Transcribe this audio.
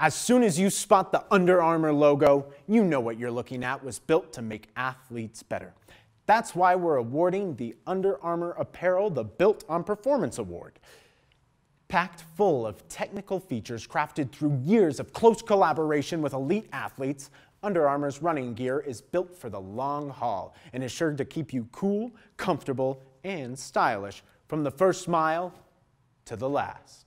As soon as you spot the Under Armour logo, you know what you're looking at was built to make athletes better. That's why we're awarding the Under Armour Apparel the Built on Performance Award. Packed full of technical features crafted through years of close collaboration with elite athletes, under Armour's running gear is built for the long haul and is sure to keep you cool, comfortable, and stylish from the first mile to the last.